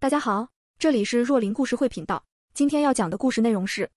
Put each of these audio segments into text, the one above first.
大家好，这里是若琳故事会频道。今天要讲的故事内容是：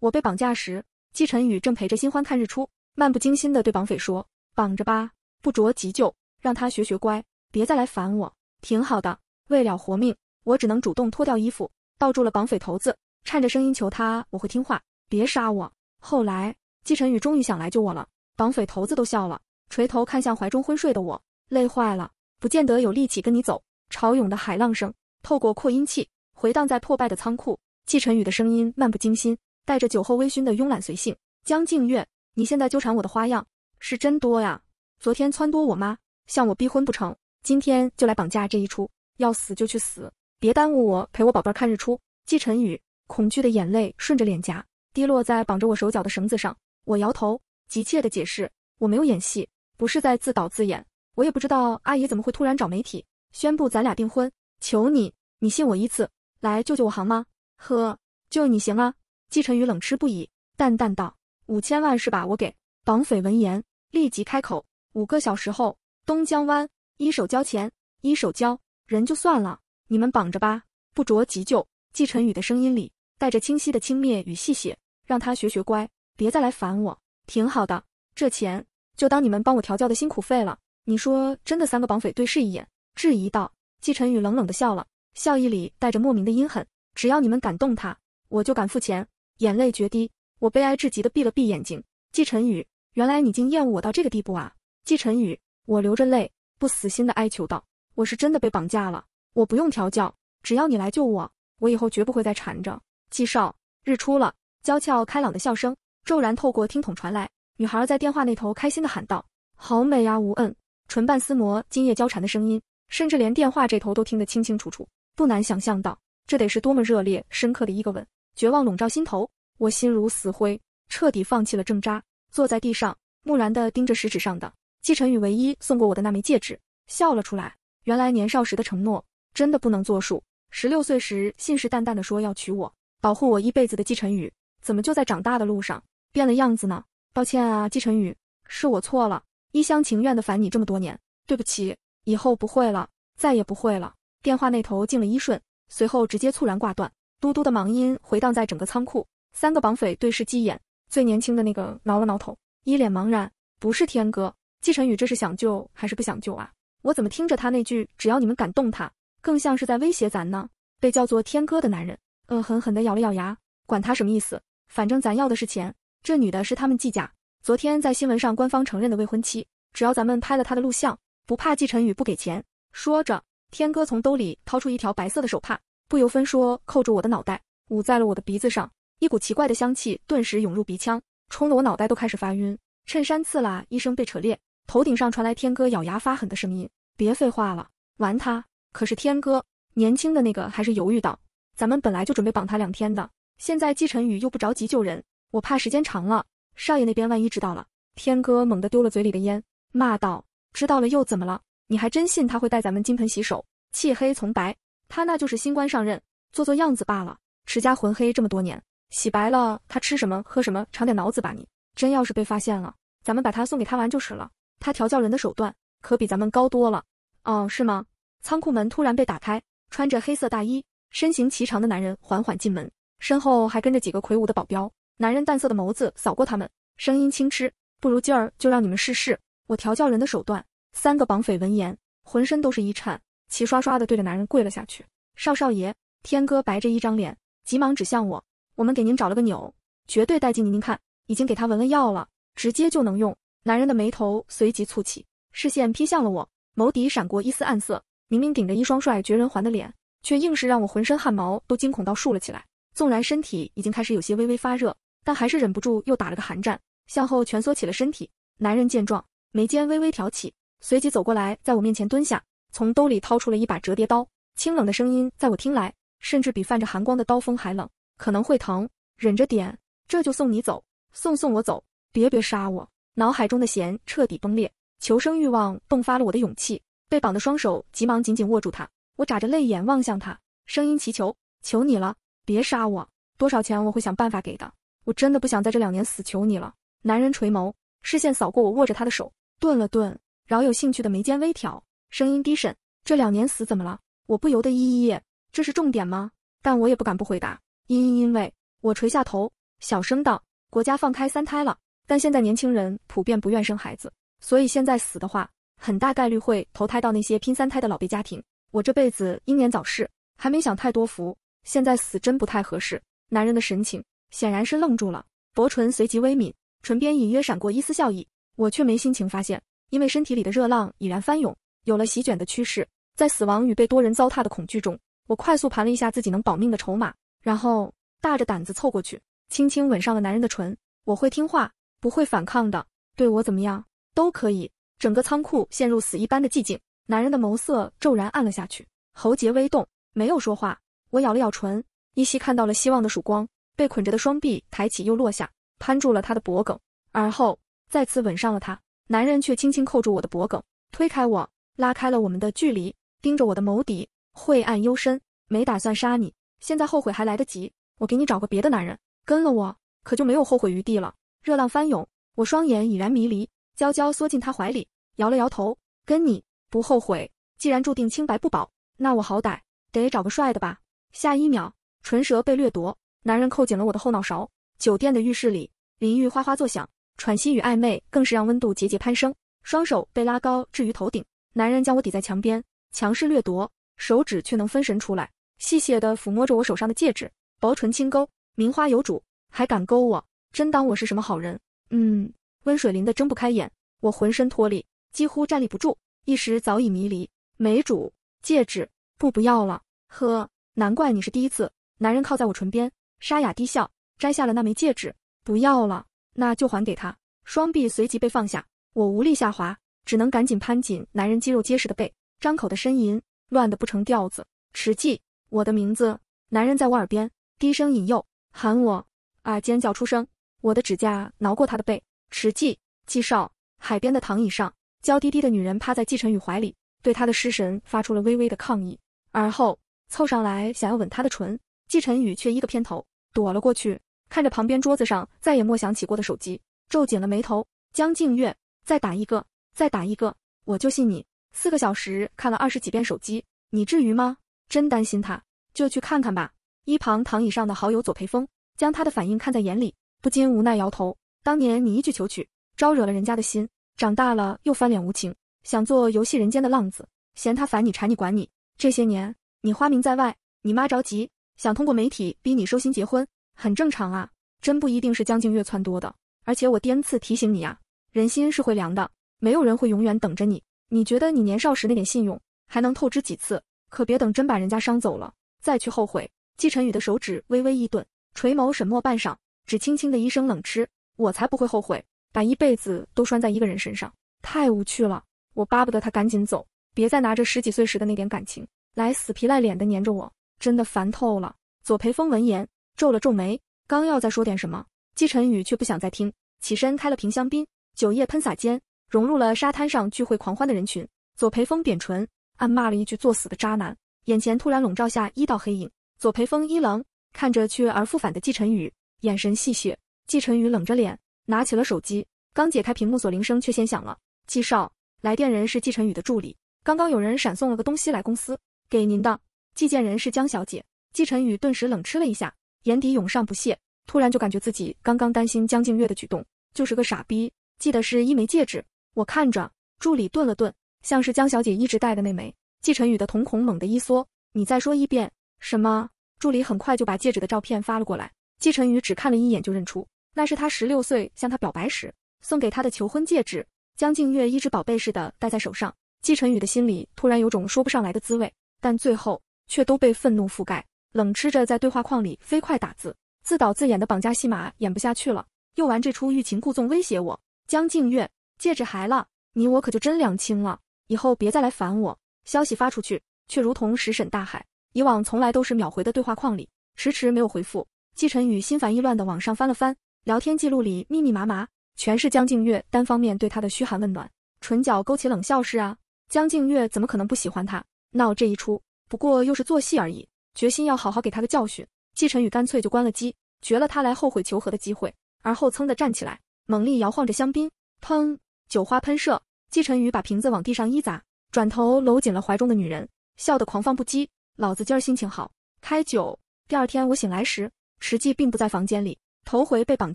我被绑架时，季晨宇正陪着新欢看日出，漫不经心地对绑匪说：“绑着吧，不着急救，让他学学乖，别再来烦我。”挺好的。为了活命，我只能主动脱掉衣服，抱住了绑匪头子，颤着声音求他：“我会听话，别杀我。”后来，季晨宇终于想来救我了，绑匪头子都笑了，垂头看向怀中昏睡的我：“累坏了，不见得有力气跟你走。”潮涌的海浪声。透过扩音器回荡在破败的仓库，季晨宇的声音漫不经心，带着酒后微醺的慵懒随性。江静月，你现在纠缠我的花样是真多呀！昨天撺掇我妈，向我逼婚不成，今天就来绑架这一出，要死就去死，别耽误我陪我宝贝看日出。季晨宇恐惧的眼泪顺着脸颊滴落在绑着我手脚的绳子上，我摇头，急切地解释，我没有演戏，不是在自导自演，我也不知道阿姨怎么会突然找媒体宣布咱俩订婚，求你。你信我一次，来救救我行吗？呵，救你行啊？季晨宇冷嗤不已，淡淡道：“五千万是吧？我给。”绑匪闻言立即开口：“五个小时后，东江湾，一手交钱，一手交人，就算了，你们绑着吧，不着急救。”季晨宇的声音里带着清晰的轻蔑与戏谑，让他学学乖，别再来烦我。挺好的，这钱就当你们帮我调教的辛苦费了。你说真的？三个绑匪对视一眼，质疑道。季晨宇冷冷的笑了。笑意里带着莫名的阴狠。只要你们敢动他，我就敢付钱。眼泪决堤，我悲哀至极的闭了闭眼睛。季晨宇，原来你竟厌恶我到这个地步啊！季晨宇，我流着泪，不死心的哀求道：“我是真的被绑架了，我不用调教，只要你来救我，我以后绝不会再缠着季少。”日出了，娇俏开朗的笑声骤然透过听筒传来，女孩在电话那头开心的喊道：“好美啊，吴恩！”唇瓣厮磨，今夜交缠的声音，甚至连电话这头都听得清清楚楚。不难想象到，这得是多么热烈、深刻的一个吻。绝望笼罩心头，我心如死灰，彻底放弃了挣扎，坐在地上，木然地盯着食指上的季晨宇唯一送过我的那枚戒指，笑了出来。原来年少时的承诺真的不能作数。十六岁时信誓旦旦地说要娶我、保护我一辈子的季晨宇，怎么就在长大的路上变了样子呢？抱歉啊，季晨宇，是我错了，一厢情愿地烦你这么多年，对不起，以后不会了，再也不会了。电话那头静了一瞬，随后直接猝然挂断，嘟嘟的忙音回荡在整个仓库。三个绑匪对视几眼，最年轻的那个挠了挠头，一脸茫然：“不是天哥，季晨宇这是想救还是不想救啊？我怎么听着他那句‘只要你们敢动他’，更像是在威胁咱呢？”被叫做天哥的男人恶狠狠的咬了咬牙：“管他什么意思，反正咱要的是钱。这女的是他们季家昨天在新闻上官方承认的未婚妻，只要咱们拍了他的录像，不怕季晨宇不给钱。”说着。天哥从兜里掏出一条白色的手帕，不由分说扣住我的脑袋，捂在了我的鼻子上。一股奇怪的香气顿时涌入鼻腔，冲得我脑袋都开始发晕。衬衫“刺啦”一声被扯裂，头顶上传来天哥咬牙发狠的声音：“别废话了，玩他！”可是天哥年轻的那个还是犹豫道：“咱们本来就准备绑他两天的，现在季晨宇又不着急救人，我怕时间长了，少爷那边万一知道了。”天哥猛地丢了嘴里的烟，骂道：“知道了又怎么了？”你还真信他会带咱们金盆洗手，弃黑从白？他那就是新官上任，做做样子罢了。持家浑黑这么多年，洗白了他吃什么喝什么，长点脑子吧！你真要是被发现了，咱们把他送给他玩就是了。他调教人的手段可比咱们高多了。哦，是吗？仓库门突然被打开，穿着黑色大衣、身形颀长的男人缓缓进门，身后还跟着几个魁梧的保镖。男人淡色的眸子扫过他们，声音轻嗤：“不如今儿就让你们试试我调教人的手段。”三个绑匪闻言，浑身都是一颤，齐刷刷的对着男人跪了下去。少少爷，天哥白着一张脸，急忙指向我：“我们给您找了个钮，绝对带进您。您看，已经给他纹了药了，直接就能用。”男人的眉头随即蹙起，视线瞥向了我，眸底闪过一丝暗色。明明顶着一双帅绝人寰的脸，却硬是让我浑身汗毛都惊恐到竖了起来。纵然身体已经开始有些微微发热，但还是忍不住又打了个寒战，向后蜷缩起了身体。男人见状，眉间微微挑起。随即走过来，在我面前蹲下，从兜里掏出了一把折叠刀。清冷的声音在我听来，甚至比泛着寒光的刀锋还冷。可能会疼，忍着点。这就送你走，送送我走，别别杀我！脑海中的弦彻底崩裂，求生欲望迸发了我的勇气。被绑的双手急忙紧紧握住他。我眨着泪眼望向他，声音祈求：“求你了，别杀我！多少钱我会想办法给的。我真的不想在这两年死，求你了。”男人垂眸，视线扫过我握着他的手，顿了顿。饶有兴趣的眉间微挑，声音低沉：“这两年死怎么了？”我不由得一噎，这是重点吗？但我也不敢不回答，因因为我垂下头，小声道：“国家放开三胎了，但现在年轻人普遍不愿生孩子，所以现在死的话，很大概率会投胎到那些拼三胎的老辈家庭。我这辈子英年早逝，还没享太多福，现在死真不太合适。”男人的神情显然是愣住了，薄唇随即微抿，唇边隐约闪过一丝笑意，我却没心情发现。因为身体里的热浪已然翻涌，有了席卷的趋势，在死亡与被多人糟蹋的恐惧中，我快速盘了一下自己能保命的筹码，然后大着胆子凑过去，轻轻吻上了男人的唇。我会听话，不会反抗的，对我怎么样都可以。整个仓库陷入死一般的寂静，男人的眸色骤然暗了下去，喉结微动，没有说话。我咬了咬唇，依稀看到了希望的曙光。被捆着的双臂抬起又落下，攀住了他的脖颈，而后再次吻上了他。男人却轻轻扣住我的脖颈，推开我，拉开了我们的距离，盯着我的眸底，晦暗幽深，没打算杀你。现在后悔还来得及，我给你找个别的男人，跟了我，可就没有后悔余地了。热浪翻涌，我双眼已然迷离，娇娇缩进他怀里，摇了摇头，跟你不后悔。既然注定清白不保，那我好歹得找个帅的吧。下一秒，唇舌被掠夺，男人扣紧了我的后脑勺。酒店的浴室里，淋浴哗哗作响。喘息与暧昧，更是让温度节节攀升。双手被拉高置于头顶，男人将我抵在墙边，强势掠夺，手指却能分神出来，细细地抚摸着我手上的戒指，薄唇轻勾。名花有主，还敢勾我？真当我是什么好人？嗯，温水淋得睁不开眼，我浑身脱力，几乎站立不住，一时早已迷离。没主戒指不不要了？呵，难怪你是第一次。男人靠在我唇边，沙哑低笑，摘下了那枚戒指，不要了。那就还给他。双臂随即被放下，我无力下滑，只能赶紧攀紧男人肌肉结实的背，张口的呻吟乱的不成调子。池记，我的名字。男人在我耳边低声引诱，喊我啊，尖叫出声。我的指甲挠过他的背。池记，纪少。海边的躺椅上，娇滴滴的女人趴在纪晨宇怀里，对他的失神发出了微微的抗议，而后凑上来想要吻他的唇，纪晨宇却一个偏头躲了过去。看着旁边桌子上再也没想起过的手机，皱紧了眉头。江静月，再打一个，再打一个，我就信你。四个小时看了二十几遍手机，你至于吗？真担心他，就去看看吧。一旁躺椅上的好友左培峰将他的反应看在眼里，不禁无奈摇头。当年你一句求娶，招惹了人家的心；长大了又翻脸无情，想做游戏人间的浪子，嫌他烦你缠你管你。这些年你花名在外，你妈着急，想通过媒体逼你收心结婚。很正常啊，真不一定是江静月撺掇的。而且我第 n 次提醒你呀，人心是会凉的，没有人会永远等着你。你觉得你年少时那点信用还能透支几次？可别等真把人家伤走了再去后悔。季晨宇的手指微微一顿，垂眸沈默半晌，只轻轻的一声冷嗤：“我才不会后悔，把一辈子都拴在一个人身上，太无趣了。我巴不得他赶紧走，别再拿着十几岁时的那点感情来死皮赖脸的粘着我，真的烦透了。”左培峰闻言。皱了皱眉，刚要再说点什么，季晨宇却不想再听，起身开了瓶香槟，酒液喷洒间融入了沙滩上聚会狂欢的人群。左培峰扁唇，暗骂了一句作死的渣男。眼前突然笼罩下一道黑影，左培峰一愣，看着去而复返的季晨宇，眼神戏谑。季晨宇冷着脸，拿起了手机，刚解开屏幕锁，铃声却先响了。季少，来电人是季晨宇的助理，刚刚有人闪送了个东西来公司，给您的。寄件人是江小姐。季晨宇顿时冷吃了一下。眼底涌上不屑，突然就感觉自己刚刚担心江静月的举动就是个傻逼。记得是一枚戒指，我看着助理顿了顿，像是江小姐一直戴的那枚。季晨宇的瞳孔猛地一缩，你再说一遍什么？助理很快就把戒指的照片发了过来。季晨宇只看了一眼就认出，那是他十六岁向她表白时送给她的求婚戒指。江静月一直宝贝似的戴在手上。季晨宇的心里突然有种说不上来的滋味，但最后却都被愤怒覆盖。冷吃着，在对话框里飞快打字，自导自演的绑架戏码演不下去了，又玩这出欲擒故纵威胁我。江静月，戒指还了，你我可就真两清了，以后别再来烦我。消息发出去，却如同石沈大海，以往从来都是秒回的对话框里迟迟没有回复。季晨宇心烦意乱的往上翻了翻聊天记录里，密密麻麻全是江静月单方面对他的嘘寒问暖，唇角勾起冷笑，是啊，江静月怎么可能不喜欢他？闹这一出，不过又是做戏而已。决心要好好给他个教训，季晨宇干脆就关了机，绝了他来后悔求和的机会。而后噌的站起来，猛力摇晃着香槟，砰，酒花喷射。季晨宇把瓶子往地上一砸，转头搂紧了怀中的女人，笑得狂放不羁：“老子今儿心情好，开酒。”第二天我醒来时，实际并不在房间里，头回被绑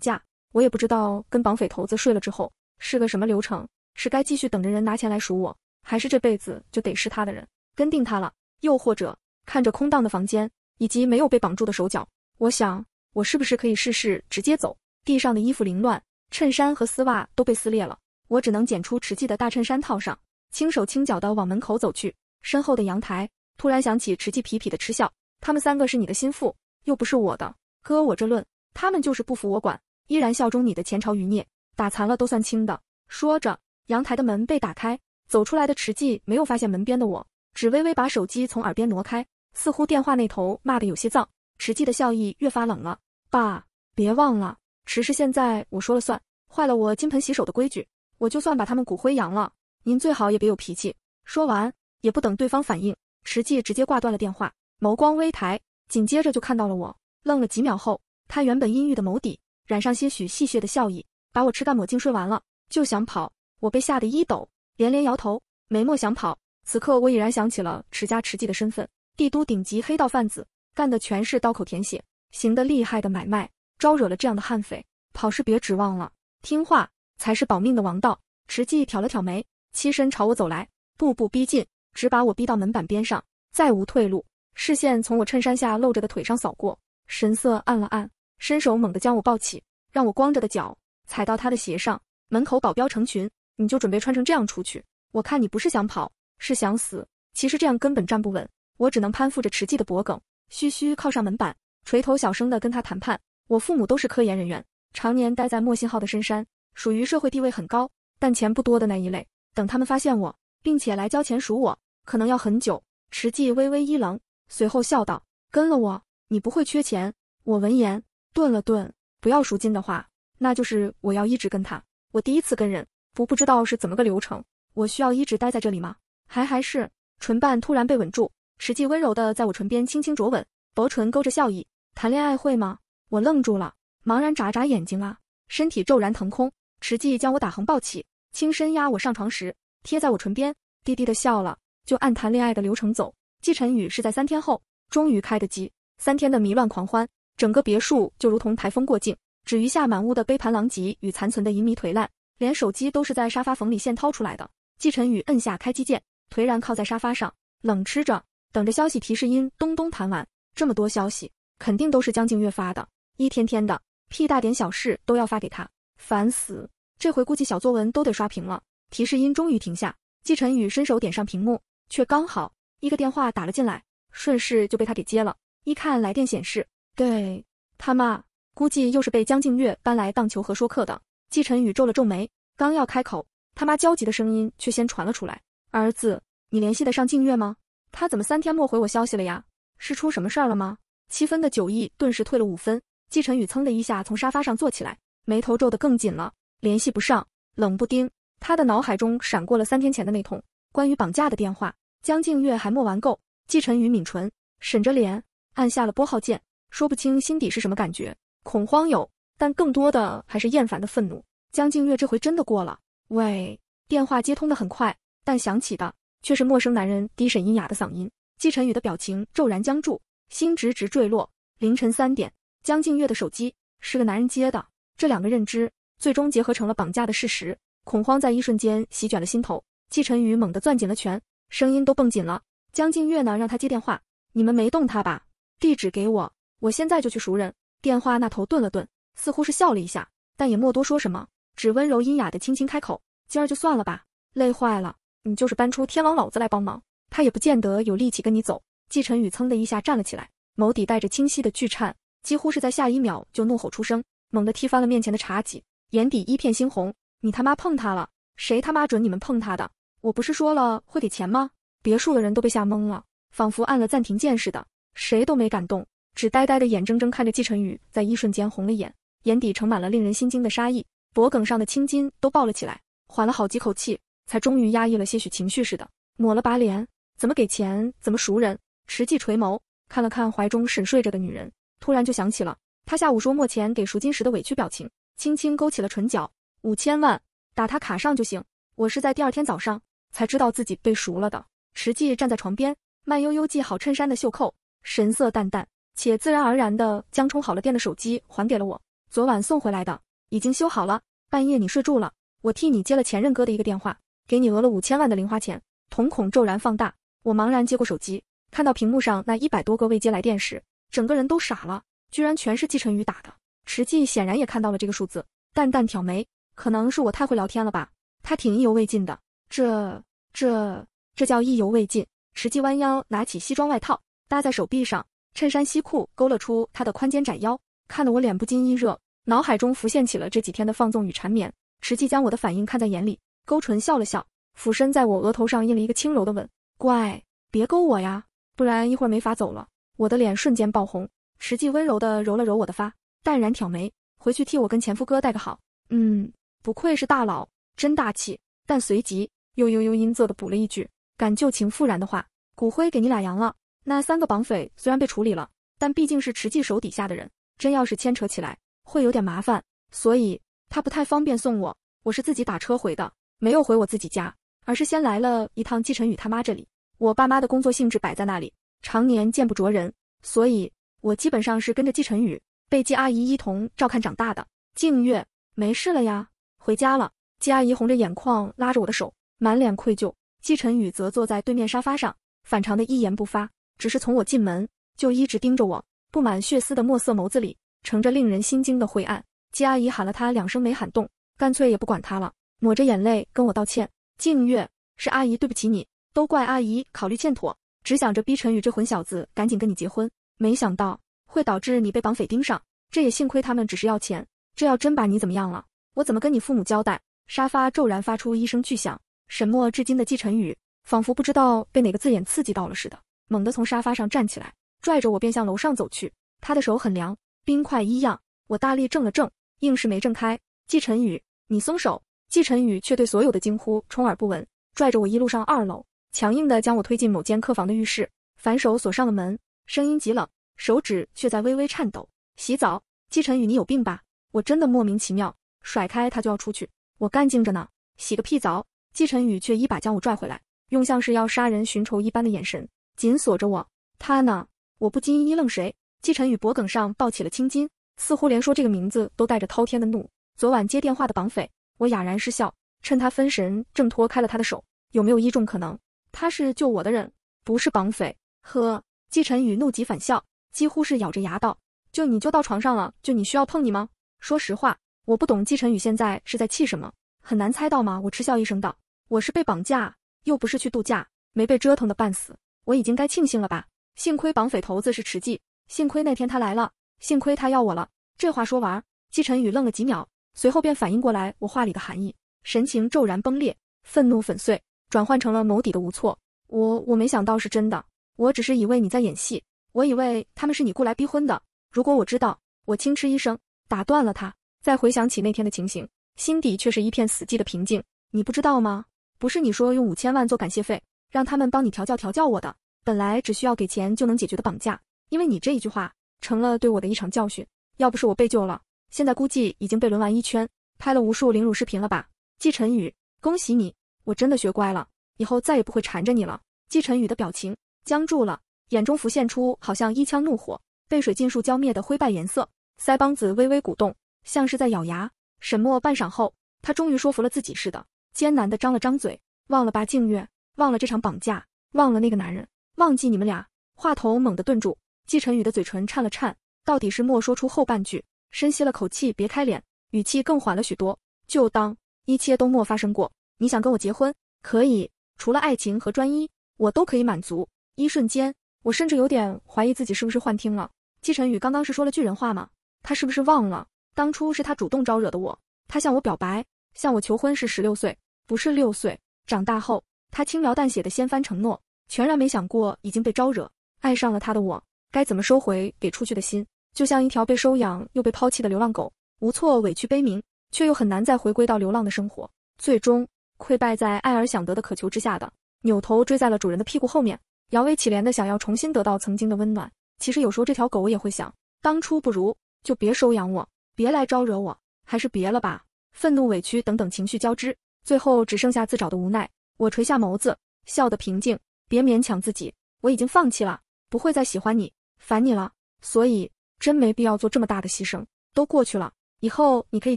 架，我也不知道跟绑匪头子睡了之后是个什么流程，是该继续等着人拿钱来赎我，还是这辈子就得是他的人，跟定他了，又或者？看着空荡的房间以及没有被绑住的手脚，我想我是不是可以试试直接走？地上的衣服凌乱，衬衫和丝袜都被撕裂了，我只能捡出池纪的大衬衫套上，轻手轻脚地往门口走去。身后的阳台突然响起池纪痞痞的嗤笑：“他们三个是你的心腹，又不是我的搁我这论他们就是不服我管，依然效忠你的前朝余孽，打残了都算轻的。”说着，阳台的门被打开，走出来的池纪没有发现门边的我，只微微把手机从耳边挪开。似乎电话那头骂的有些脏，池记的笑意越发冷了。爸，别忘了，池氏现在我说了算，坏了我金盆洗手的规矩，我就算把他们骨灰扬了，您最好也别有脾气。说完，也不等对方反应，池记直接挂断了电话，眸光微抬，紧接着就看到了我。愣了几秒后，他原本阴郁的眸底染上些许戏谑的笑意。把我吃干抹净睡完了就想跑，我被吓得一抖，连连摇头，没莫想跑。此刻我已然想起了池家池记的身份。帝都顶级黑道贩子干的全是刀口舔血行的厉害的买卖，招惹了这样的悍匪，跑是别指望了，听话才是保命的王道。池记挑了挑眉，欺身朝我走来，步步逼近，直把我逼到门板边上，再无退路。视线从我衬衫下露着的腿上扫过，神色暗了暗，伸手猛地将我抱起，让我光着的脚踩到他的鞋上。门口保镖成群，你就准备穿成这样出去？我看你不是想跑，是想死。其实这样根本站不稳。我只能攀附着池寂的脖梗，嘘嘘靠上门板，垂头小声的跟他谈判。我父母都是科研人员，常年待在莫信号的深山，属于社会地位很高但钱不多的那一类。等他们发现我，并且来交钱赎我，可能要很久。池寂微微一愣，随后笑道：“跟了我，你不会缺钱。”我闻言顿了顿，不要赎金的话，那就是我要一直跟他。我第一次跟人，不不知道是怎么个流程。我需要一直待在这里吗？还还是唇瓣突然被吻住。池记温柔的在我唇边轻轻啄吻，薄唇勾着笑意。谈恋爱会吗？我愣住了，茫然眨眨眼睛啊，身体骤然腾空，池记将我打横抱起，轻身压我上床时，贴在我唇边，低低的笑了。就按谈恋爱的流程走。季晨宇是在三天后，终于开的机。三天的迷乱狂欢，整个别墅就如同台风过境，只余下满屋的杯盘狼藉与残存的银迷颓烂，连手机都是在沙发缝里现掏出来的。季晨宇摁下开机键，颓然靠在沙发上，冷吃着。等着消息提示音咚咚弹完，这么多消息肯定都是江静月发的。一天天的屁大点小事都要发给他，烦死！这回估计小作文都得刷屏了。提示音终于停下，季晨宇伸手点上屏幕，却刚好一个电话打了进来，顺势就被他给接了。一看来电显示，对他妈，估计又是被江静月搬来当求和说客的。季晨宇皱了皱眉，刚要开口，他妈焦急的声音却先传了出来：“儿子，你联系得上静月吗？”他怎么三天没回我消息了呀？是出什么事儿了吗？七分的酒意顿时退了五分。季晨宇噌的一下从沙发上坐起来，眉头皱得更紧了。联系不上，冷不丁，他的脑海中闪过了三天前的那通关于绑架的电话。江静月还没玩够，季晨宇抿唇，沈着脸按下了拨号键。说不清心底是什么感觉，恐慌有，但更多的还是厌烦的愤怒。江静月这回真的过了。喂，电话接通的很快，但响起的。却是陌生男人低沈阴哑的嗓音，季晨宇的表情骤然僵住，心直直坠落。凌晨三点，江静月的手机是个男人接的，这两个认知最终结合成了绑架的事实，恐慌在一瞬间席卷了心头。季晨宇猛地攥紧了拳，声音都绷紧了。江静月呢，让他接电话，你们没动他吧？地址给我，我现在就去赎人。电话那头顿了顿，似乎是笑了一下，但也莫多说什么，只温柔阴哑的轻轻开口：“今儿就算了吧，累坏了。”你就是搬出天王老子来帮忙，他也不见得有力气跟你走。季晨宇噌的一下站了起来，眸底带着清晰的巨颤，几乎是在下一秒就怒吼出声，猛地踢翻了面前的茶几，眼底一片猩红。你他妈碰他了？谁他妈准你们碰他的？我不是说了会给钱吗？别墅的人都被吓懵了，仿佛按了暂停键似的，谁都没敢动，只呆呆的眼睁睁看着季晨宇在一瞬间红了眼，眼底盛满了令人心惊的杀意，脖梗上的青筋都爆了起来，缓了好几口气。才终于压抑了些许情绪似的，抹了把脸。怎么给钱？怎么赎人？池记垂眸看了看怀中沈睡着的女人，突然就想起了他下午说没钱给赎金时的委屈表情，轻轻勾起了唇角。五千万，打他卡上就行。我是在第二天早上才知道自己被赎了的。池记站在床边，慢悠悠系好衬衫的袖扣，神色淡淡且自然而然的将充好了电的手机还给了我。昨晚送回来的，已经修好了。半夜你睡住了，我替你接了前任哥的一个电话。给你讹了五千万的零花钱，瞳孔骤然放大。我茫然接过手机，看到屏幕上那一百多个未接来电时，整个人都傻了，居然全是季晨宇打的。池季显然也看到了这个数字，淡淡挑眉，可能是我太会聊天了吧。他挺意犹未尽的，这这这叫意犹未尽。池季弯腰拿起西装外套，搭在手臂上，衬衫西裤勾勒出他的宽肩窄腰，看得我脸不禁一热，脑海中浮现起了这几天的放纵与缠绵。池季将我的反应看在眼里。勾唇笑了笑，俯身在我额头上印了一个轻柔的吻。乖，别勾我呀，不然一会儿没法走了。我的脸瞬间爆红。池纪温柔地揉了揉我的发，淡然挑眉，回去替我跟前夫哥带个好。嗯，不愧是大佬，真大气。但随即又又又阴恻的补了一句：“敢旧情复燃的话，骨灰给你俩扬了。”那三个绑匪虽然被处理了，但毕竟是池纪手底下的人，真要是牵扯起来，会有点麻烦，所以他不太方便送我，我是自己打车回的。没有回我自己家，而是先来了一趟季晨宇他妈这里。我爸妈的工作性质摆在那里，常年见不着人，所以我基本上是跟着季晨宇被季阿姨一同照看长大的。静月，没事了呀，回家了。季阿姨红着眼眶，拉着我的手，满脸愧疚。季晨宇则坐在对面沙发上，反常的一言不发，只是从我进门就一直盯着我，布满血丝的墨色眸子里盛着令人心惊的晦暗。季阿姨喊了他两声没喊动，干脆也不管他了。抹着眼泪跟我道歉，静月是阿姨对不起你，都怪阿姨考虑欠妥，只想着逼陈宇这混小子赶紧跟你结婚，没想到会导致你被绑匪盯上。这也幸亏他们只是要钱，这要真把你怎么样了，我怎么跟你父母交代？沙发骤然发出一声巨响，沉默至今的季晨宇仿佛不知道被哪个字眼刺激到了似的，猛地从沙发上站起来，拽着我便向楼上走去。他的手很凉，冰块一样。我大力挣了挣，硬是没挣开。季晨宇，你松手。季晨宇却对所有的惊呼充耳不闻，拽着我一路上二楼，强硬地将我推进某间客房的浴室，反手锁上了门，声音极冷，手指却在微微颤抖。洗澡，季晨宇，你有病吧？我真的莫名其妙，甩开他就要出去。我干净着呢，洗个屁澡！季晨宇却一把将我拽回来，用像是要杀人寻仇一般的眼神紧锁着我。他呢？我不禁一愣。谁？季晨宇脖梗上抱起了青筋，似乎连说这个名字都带着滔天的怒。昨晚接电话的绑匪。我哑然失笑，趁他分神，挣脱开了他的手。有没有一种可能，他是救我的人，不是绑匪？呵，季晨宇怒极反笑，几乎是咬着牙道：“就你就到床上了，就你需要碰你吗？”说实话，我不懂季晨宇现在是在气什么，很难猜到吗？我嗤笑一声道：“我是被绑架，又不是去度假，没被折腾的半死，我已经该庆幸了吧？幸亏绑匪头子是迟记，幸亏那天他来了，幸亏他要我了。”这话说完，季晨宇愣了几秒。随后便反应过来我话里的含义，神情骤然崩裂，愤怒粉碎，转换成了眸底的无措。我我没想到是真的，我只是以为你在演戏，我以为他们是你雇来逼婚的。如果我知道，我轻嗤一声，打断了他。再回想起那天的情形，心底却是一片死寂的平静。你不知道吗？不是你说用五千万做感谢费，让他们帮你调教调教我的？本来只需要给钱就能解决的绑架，因为你这一句话，成了对我的一场教训。要不是我被救了。现在估计已经被轮完一圈，拍了无数凌辱视频了吧？季晨宇，恭喜你，我真的学乖了，以后再也不会缠着你了。季晨宇的表情僵住了，眼中浮现出好像一腔怒火被水尽数浇灭的灰败颜色，腮帮子微微鼓动，像是在咬牙。沈默半晌后，他终于说服了自己似的，艰难的张了张嘴，忘了吧，静月，忘了这场绑架，忘了那个男人，忘记你们俩。话头猛地顿住，季晨宇的嘴唇颤了颤，到底是默说出后半句。深吸了口气，别开脸，语气更缓了许多。就当一切都没发生过，你想跟我结婚，可以，除了爱情和专一，我都可以满足。一瞬间，我甚至有点怀疑自己是不是幻听了。季晨宇刚刚是说了句人话吗？他是不是忘了当初是他主动招惹的我？他向我表白，向我求婚是十六岁，不是六岁。长大后，他轻描淡写的掀翻承诺，全然没想过已经被招惹，爱上了他的我该怎么收回给出去的心？就像一条被收养又被抛弃的流浪狗，无措、委屈、悲鸣，却又很难再回归到流浪的生活，最终溃败在爱而想得的渴求之下，的扭头追在了主人的屁股后面，摇尾乞怜的想要重新得到曾经的温暖。其实有时候这条狗也会想，当初不如就别收养我，别来招惹我，还是别了吧。愤怒、委屈等等情绪交织，最后只剩下自找的无奈。我垂下眸子，笑得平静，别勉强自己，我已经放弃了，不会再喜欢你，烦你了，所以。真没必要做这么大的牺牲，都过去了，以后你可以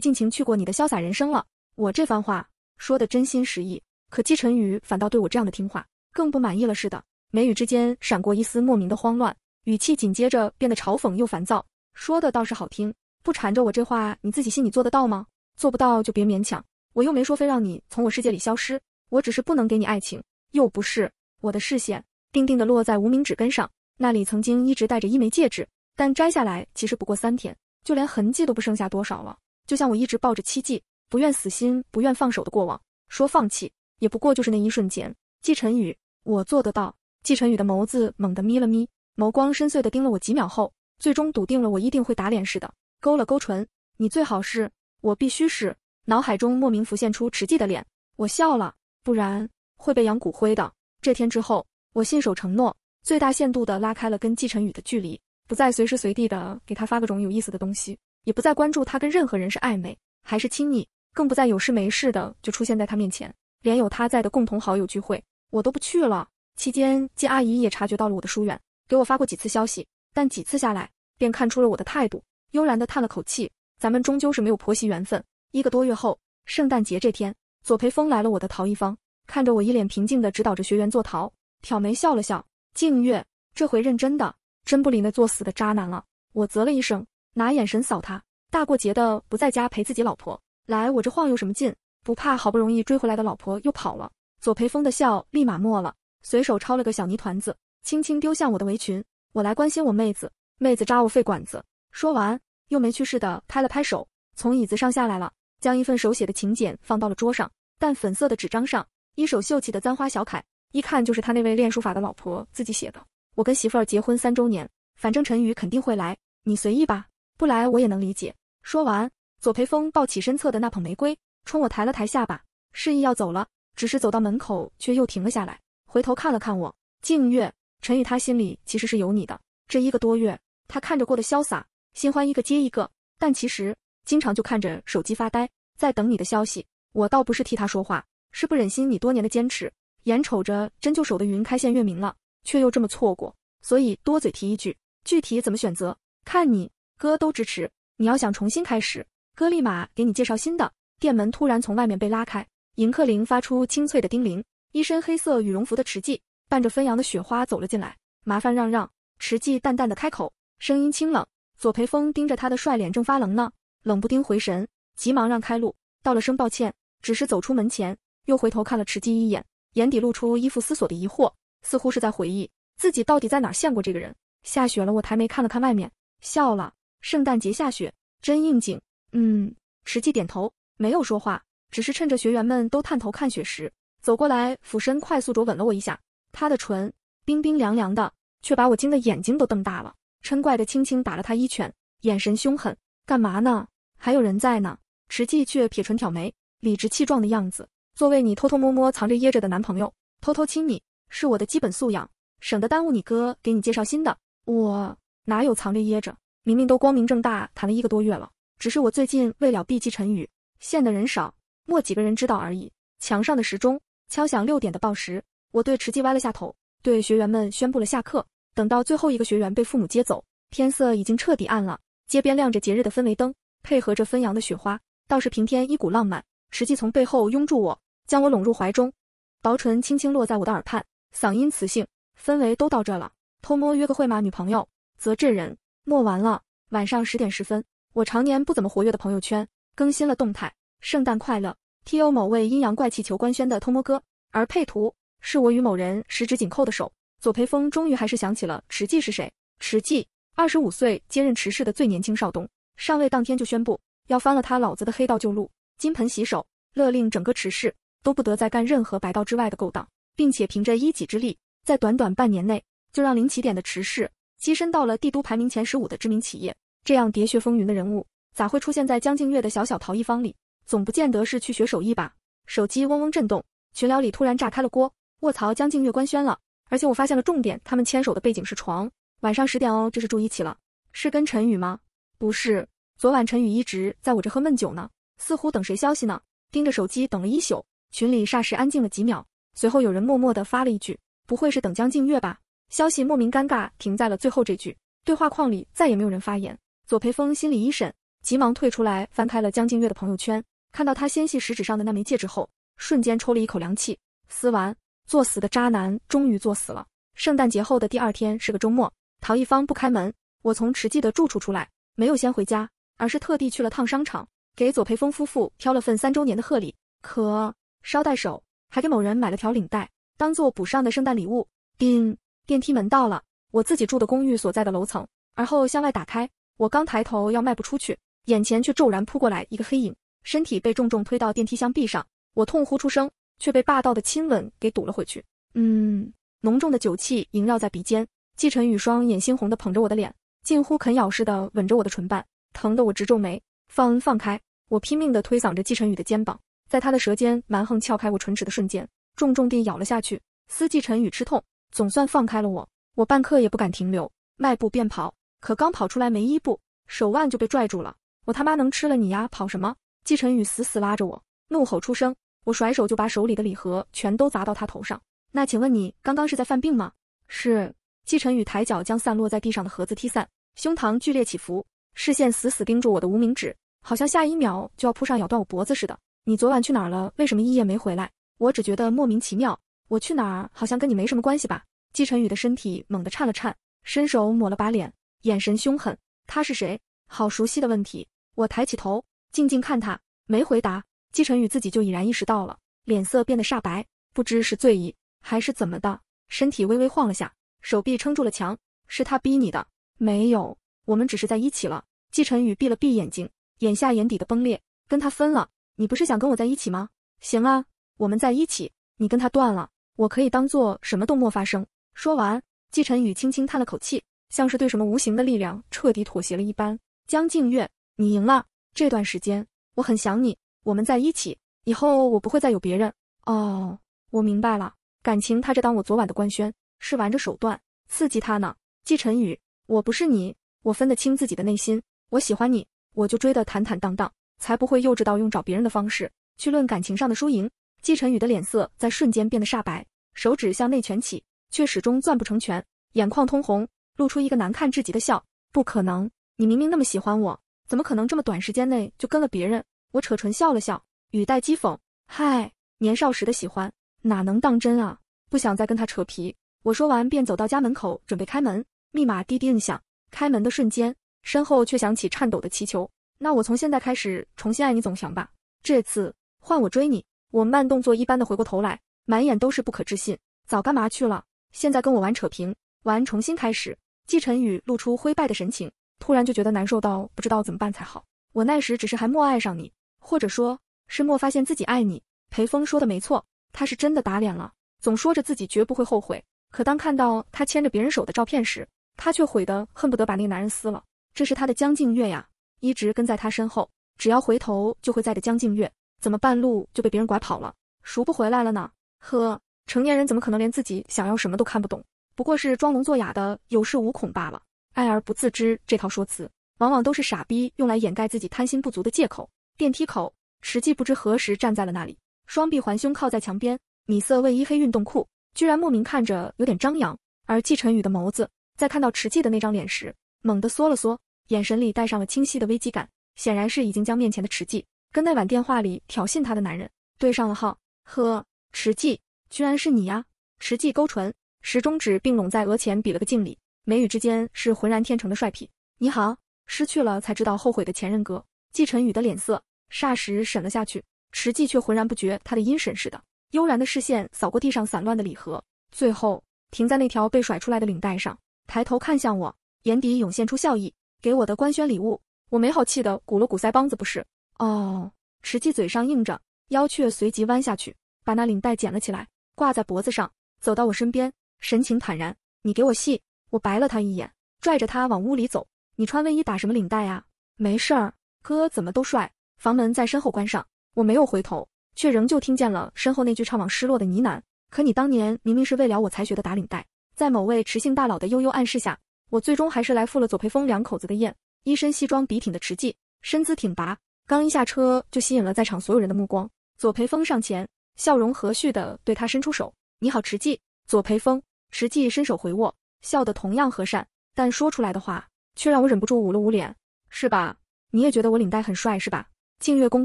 尽情去过你的潇洒人生了。我这番话说的真心实意，可季晨宇反倒对我这样的听话更不满意了似的，眉宇之间闪过一丝莫名的慌乱，语气紧接着变得嘲讽又烦躁，说的倒是好听，不缠着我这话你自己心里做得到吗？做不到就别勉强，我又没说非让你从我世界里消失，我只是不能给你爱情，又不是我的视线，定定的落在无名指根上，那里曾经一直戴着一枚戒指。但摘下来其实不过三天，就连痕迹都不剩下多少了。就像我一直抱着七季不愿死心，不愿放手的过往，说放弃也不过就是那一瞬间。季晨宇，我做得到。季晨宇的眸子猛地眯了眯，眸光深邃的盯了我几秒后，最终笃定了我一定会打脸似的，勾了勾唇：“你最好是，我必须是。”脑海中莫名浮现出池寂的脸，我笑了，不然会被扬骨灰的。这天之后，我信守承诺，最大限度的拉开了跟季晨宇的距离。不再随时随地的给他发各种有意思的东西，也不再关注他跟任何人是暧昧还是亲昵，更不再有事没事的就出现在他面前，连有他在的共同好友聚会我都不去了。期间，季阿姨也察觉到了我的疏远，给我发过几次消息，但几次下来便看出了我的态度，悠然的叹了口气：“咱们终究是没有婆媳缘分。”一个多月后，圣诞节这天，左培峰来了我的陶艺坊，看着我一脸平静的指导着学员做陶，挑眉笑了笑：“静月，这回认真的。”真不理那作死的渣男了，我啧了一声，拿眼神扫他。大过节的不在家陪自己老婆，来我这晃悠什么劲？不怕好不容易追回来的老婆又跑了？左培峰的笑立马没了，随手抄了个小泥团子，轻轻丢向我的围裙。我来关心我妹子，妹子扎我肺管子。说完又没去世的拍了拍手，从椅子上下来了，将一份手写的请柬放到了桌上。淡粉色的纸张上，一手秀气的簪花小楷，一看就是他那位练书法的老婆自己写的。我跟媳妇儿结婚三周年，反正陈宇肯定会来，你随意吧，不来我也能理解。说完，左培峰抱起身侧的那捧玫瑰，冲我抬了抬下巴，示意要走了。只是走到门口，却又停了下来，回头看了看我。静月，陈宇他心里其实是有你的。这一个多月，他看着过得潇洒，新欢一个接一个，但其实经常就看着手机发呆，在等你的消息。我倒不是替他说话，是不忍心你多年的坚持，眼瞅着真就守得云开见月明了。却又这么错过，所以多嘴提一句，具体怎么选择，看你哥都支持。你要想重新开始，哥立马给你介绍新的。店门突然从外面被拉开，迎客铃发出清脆的叮铃。一身黑色羽绒服的池记，伴着纷扬的雪花走了进来。麻烦让让。池记淡淡的开口，声音清冷。左培峰盯着他的帅脸，正发愣呢，冷不丁回神，急忙让开路，道了声抱歉，只是走出门前，又回头看了池记一眼，眼底露出一副思索的疑惑。似乎是在回忆自己到底在哪见过这个人。下雪了，我抬眉看了看外面，笑了。圣诞节下雪，真应景。嗯，池记点头，没有说话，只是趁着学员们都探头看雪时，走过来，俯身快速啄吻了我一下。他的唇冰冰凉凉的，却把我惊得眼睛都瞪大了，嗔怪地轻轻打了他一拳，眼神凶狠。干嘛呢？还有人在呢。池记却撇唇挑眉，理直气壮的样子，作为你偷偷摸摸藏着掖着的男朋友，偷偷亲你。是我的基本素养，省得耽误你哥给你介绍新的。我哪有藏着掖着，明明都光明正大谈了一个多月了，只是我最近为了避忌陈宇，现的人少，没几个人知道而已。墙上的时钟敲响六点的报时，我对池继歪了下头，对学员们宣布了下课。等到最后一个学员被父母接走，天色已经彻底暗了，街边亮着节日的氛围灯，配合着纷扬的雪花，倒是平添一股浪漫。池际从背后拥住我，将我拢入怀中，薄唇轻轻落在我的耳畔。嗓音磁性，氛围都到这了，偷摸约个会嘛？女朋友，则这人摸完了。晚上十点十分，我常年不怎么活跃的朋友圈更新了动态：圣诞快乐，T O 某位阴阳怪气求官宣的偷摸哥。而配图是我与某人十指紧扣的手。左培峰终于还是想起了池记是谁？池记，二十五岁接任池氏的最年轻少东，上位当天就宣布要翻了他老子的黑道旧路，金盆洗手，勒令整个池氏都不得再干任何白道之外的勾当。并且凭着一己之力，在短短半年内就让零起点的池氏跻身到了帝都排名前十五的知名企业。这样喋血风云的人物，咋会出现在江静月的小小陶艺坊里？总不见得是去学手艺吧？手机嗡嗡震动，群聊里突然炸开了锅。卧槽，江静月官宣了！而且我发现了重点，他们牵手的背景是床。晚上十点哦，这是住一起了？是跟陈宇吗？不是，昨晚陈宇一直在我这喝闷酒呢，似乎等谁消息呢。盯着手机等了一宿，群里霎时安静了几秒。随后有人默默的发了一句：“不会是等江静月吧？”消息莫名尴尬，停在了最后这句。对话框里再也没有人发言。左培峰心里一审，急忙退出来，翻开了江静月的朋友圈，看到他纤细食指上的那枚戒指后，瞬间抽了一口凉气。撕完，作死的渣男终于作死了。圣诞节后的第二天是个周末，陶一方不开门，我从池记的住处出来，没有先回家，而是特地去了趟商场，给左培峰夫妇挑了份三周年的贺礼。可，稍带手。还给某人买了条领带，当做补上的圣诞礼物。叮，电梯门到了，我自己住的公寓所在的楼层。而后向外打开，我刚抬头要迈步出去，眼前却骤然扑过来一个黑影，身体被重重推到电梯箱壁上。我痛呼出声，却被霸道的亲吻给堵了回去。嗯，浓重的酒气萦绕在鼻尖。季晨宇双眼猩红的捧着我的脸，近乎啃咬似的吻着我的唇瓣，疼得我直皱眉。放，放开！我拼命的推搡着季晨宇的肩膀。在他的舌尖蛮横撬开我唇齿的瞬间，重重地咬了下去。司季晨宇吃痛，总算放开了我。我半刻也不敢停留，迈步便跑。可刚跑出来没一步，手腕就被拽住了。我他妈能吃了你呀，跑什么？季晨宇死死拉着我，怒吼出声。我甩手就把手里的礼盒全都砸到他头上。那请问你刚刚是在犯病吗？是。季晨宇抬脚将散落在地上的盒子踢散，胸膛剧烈起伏，视线死死盯住我的无名指，好像下一秒就要扑上咬断我脖子似的。你昨晚去哪儿了？为什么一夜没回来？我只觉得莫名其妙。我去哪儿好像跟你没什么关系吧？季晨宇的身体猛地颤了颤，伸手抹了把脸，眼神凶狠。他是谁？好熟悉的问题。我抬起头，静静看他，没回答。季晨宇自己就已然意识到了，脸色变得煞白，不知是醉意还是怎么的，身体微微晃了下，手臂撑住了墙。是他逼你的？没有，我们只是在一起了。季晨宇闭了闭眼睛，眼下眼底的崩裂，跟他分了。你不是想跟我在一起吗？行啊，我们在一起。你跟他断了，我可以当做什么都没发生。说完，季晨宇轻轻叹了口气，像是对什么无形的力量彻底妥协了一般。江静月，你赢了。这段时间我很想你，我们在一起，以后我不会再有别人。哦，我明白了。感情他这当我昨晚的官宣是玩着手段刺激他呢。季晨宇，我不是你，我分得清自己的内心。我喜欢你，我就追得坦坦荡荡。才不会幼稚到用找别人的方式去论感情上的输赢。季晨宇的脸色在瞬间变得煞白，手指向内蜷起，却始终攥不成拳，眼眶通红，露出一个难看至极的笑。不可能，你明明那么喜欢我，怎么可能这么短时间内就跟了别人？我扯唇笑了笑，语带讥讽：“嗨，年少时的喜欢哪能当真啊？”不想再跟他扯皮，我说完便走到家门口准备开门，密码滴滴摁响，开门的瞬间，身后却响起颤抖的祈求。那我从现在开始重新爱你总行吧，这次换我追你。我慢动作一般的回过头来，满眼都是不可置信。早干嘛去了？现在跟我玩扯平，玩重新开始。季晨宇露出灰败的神情，突然就觉得难受到不知道怎么办才好。我那时只是还莫爱上你，或者说，是莫发现自己爱你。裴风说的没错，他是真的打脸了。总说着自己绝不会后悔，可当看到他牵着别人手的照片时，他却悔得恨不得把那个男人撕了。这是他的江静月呀。一直跟在他身后，只要回头就会载着江静月，怎么半路就被别人拐跑了，赎不回来了呢？呵，成年人怎么可能连自己想要什么都看不懂？不过是装聋作哑的有恃无恐罢了。爱而不自知这套说辞，往往都是傻逼用来掩盖自己贪心不足的借口。电梯口，池纪不知何时站在了那里，双臂环胸靠在墙边，米色卫衣、黑运动裤，居然莫名看着有点张扬。而纪晨宇的眸子在看到池纪的那张脸时，猛地缩了缩。眼神里带上了清晰的危机感，显然是已经将面前的池纪跟那晚电话里挑衅他的男人对上了号。呵，池纪，居然是你呀！池纪勾唇，食中指并拢在额前比了个敬礼，眉宇之间是浑然天成的帅痞。你好，失去了才知道后悔的前任哥。季晨宇的脸色霎时沈了下去，池纪却浑然不觉，他的阴神似的悠然的视线扫过地上散乱的礼盒，最后停在那条被甩出来的领带上，抬头看向我，眼底涌现出笑意。给我的官宣礼物，我没好气的鼓了鼓腮帮子，不是哦。实际嘴上硬着，腰却随即弯下去，把那领带捡了起来，挂在脖子上，走到我身边，神情坦然。你给我系。我白了他一眼，拽着他往屋里走。你穿卫衣打什么领带呀？没事儿，哥怎么都帅。房门在身后关上，我没有回头，却仍旧听见了身后那句怅惘失落的呢喃。可你当年明明是为了我才学的打领带，在某位池姓大佬的悠悠暗示下。我最终还是来赴了左培峰两口子的宴。一身西装笔挺的池记，身姿挺拔，刚一下车就吸引了在场所有人的目光。左培峰上前，笑容和煦的对他伸出手：“你好，池记。”左培峰，池记伸手回握，笑得同样和善，但说出来的话却让我忍不住捂了捂脸：“是吧？你也觉得我领带很帅是吧？”静月公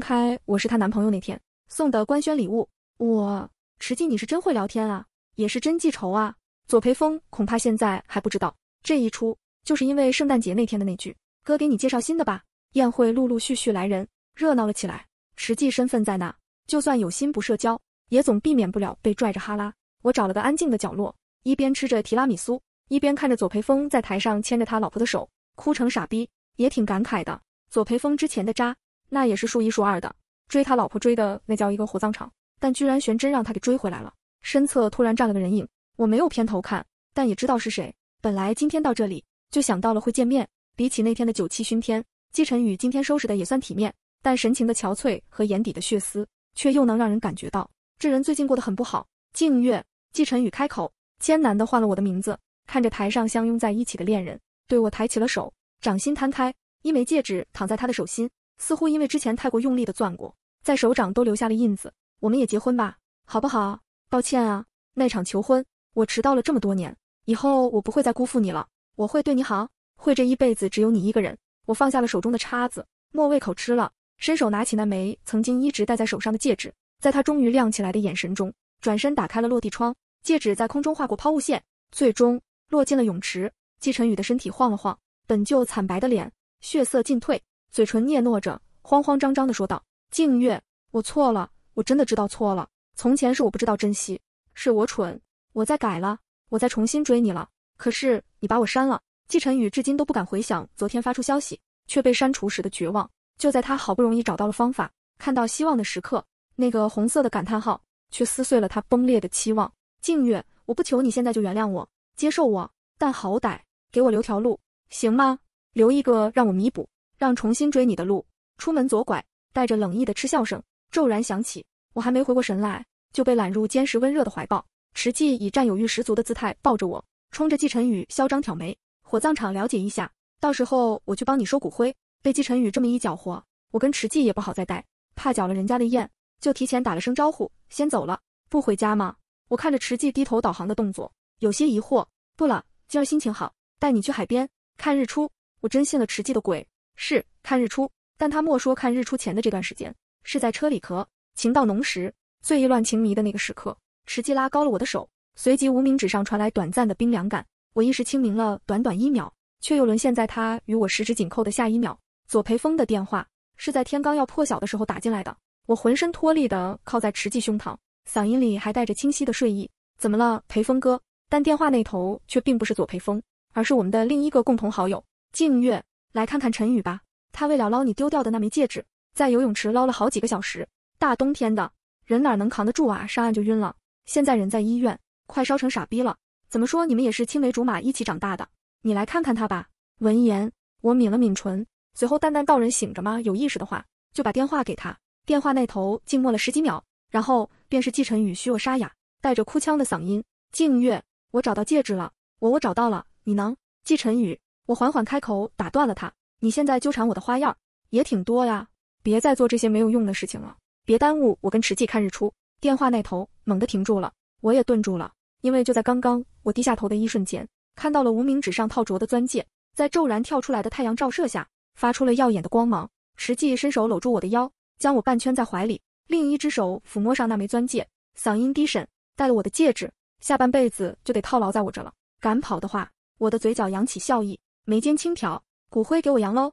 开我是她男朋友那天送的官宣礼物，我池记你是真会聊天啊，也是真记仇啊。左培峰恐怕现在还不知道。这一出，就是因为圣诞节那天的那句“哥，给你介绍新的吧”。宴会陆陆续续来人，热闹了起来。实际身份在那，就算有心不社交，也总避免不了被拽着哈拉。我找了个安静的角落，一边吃着提拉米苏，一边看着左培峰在台上牵着他老婆的手，哭成傻逼，也挺感慨的。左培峰之前的渣，那也是数一数二的，追他老婆追的那叫一个火葬场。但居然玄真让他给追回来了。身侧突然站了个人影，我没有偏头看，但也知道是谁。本来今天到这里就想到了会见面，比起那天的酒气熏天，季晨宇今天收拾的也算体面，但神情的憔悴和眼底的血丝，却又能让人感觉到这人最近过得很不好。静月，季晨宇开口，艰难地唤了我的名字，看着台上相拥在一起的恋人，对我抬起了手，掌心摊开，一枚戒指躺在他的手心，似乎因为之前太过用力地攥过，在手掌都留下了印子。我们也结婚吧，好不好？抱歉啊，那场求婚我迟到了这么多年。以后我不会再辜负你了，我会对你好，会这一辈子只有你一个人。我放下了手中的叉子，莫胃口吃了，伸手拿起那枚曾经一直戴在手上的戒指，在他终于亮起来的眼神中，转身打开了落地窗，戒指在空中划过抛物线，最终落进了泳池。季晨宇的身体晃了晃，本就惨白的脸血色尽褪，嘴唇嗫嚅着，慌慌张张地说道：“静月，我错了，我真的知道错了。从前是我不知道珍惜，是我蠢，我再改了。”我在重新追你了，可是你把我删了。季晨宇至今都不敢回想昨天发出消息却被删除时的绝望。就在他好不容易找到了方法，看到希望的时刻，那个红色的感叹号却撕碎了他崩裂的期望。静月，我不求你现在就原谅我，接受我，但好歹给我留条路，行吗？留一个让我弥补、让重新追你的路。出门左拐，带着冷意的嗤笑声骤然响起，我还没回过神来，就被揽入坚实温热的怀抱。池记以占有欲十足的姿态抱着我，冲着季晨宇嚣张挑眉：“火葬场了解一下，到时候我去帮你收骨灰。”被季晨宇这么一搅和，我跟池记也不好再待，怕搅了人家的宴，就提前打了声招呼，先走了。不回家吗？我看着池记低头导航的动作，有些疑惑。不了，今儿心情好，带你去海边看日出。我真信了池记的鬼，是看日出，但他莫说看日出前的这段时间，是在车里咳，情到浓时，醉意乱情迷的那个时刻。池季拉高了我的手，随即无名指上传来短暂的冰凉感，我一时清明了，短短一秒，却又沦陷在他与我十指紧扣的下一秒。左培峰的电话是在天刚要破晓的时候打进来的，我浑身脱力的靠在池季胸膛，嗓音里还带着清晰的睡意。怎么了，培峰哥？但电话那头却并不是左培峰，而是我们的另一个共同好友静月。来看看陈宇吧，他为了捞你丢掉的那枚戒指，在游泳池捞了好几个小时，大冬天的，人哪能扛得住啊？上岸就晕了。现在人在医院，快烧成傻逼了。怎么说你们也是青梅竹马，一起长大的，你来看看他吧。闻言，我抿了抿唇，随后淡淡道：“人醒着吗？有意识的话，就把电话给他。”电话那头静默了十几秒，然后便是季晨宇虚弱沙哑、带着哭腔的嗓音：“静月，我找到戒指了，我我找到了，你能？”季晨宇，我缓缓开口打断了他：“你现在纠缠我的花样也挺多呀，别再做这些没有用的事情了，别耽误我跟池季看日出。”电话那头。猛地停住了，我也顿住了，因为就在刚刚，我低下头的一瞬间，看到了无名指上套着的钻戒，在骤然跳出来的太阳照射下，发出了耀眼的光芒。石记伸手搂住我的腰，将我半圈在怀里，另一只手抚摸上那枚钻戒，嗓音低沈，戴了我的戒指，下半辈子就得套牢在我这了。敢跑的话，我的嘴角扬起笑意，眉间轻挑，骨灰给我扬喽。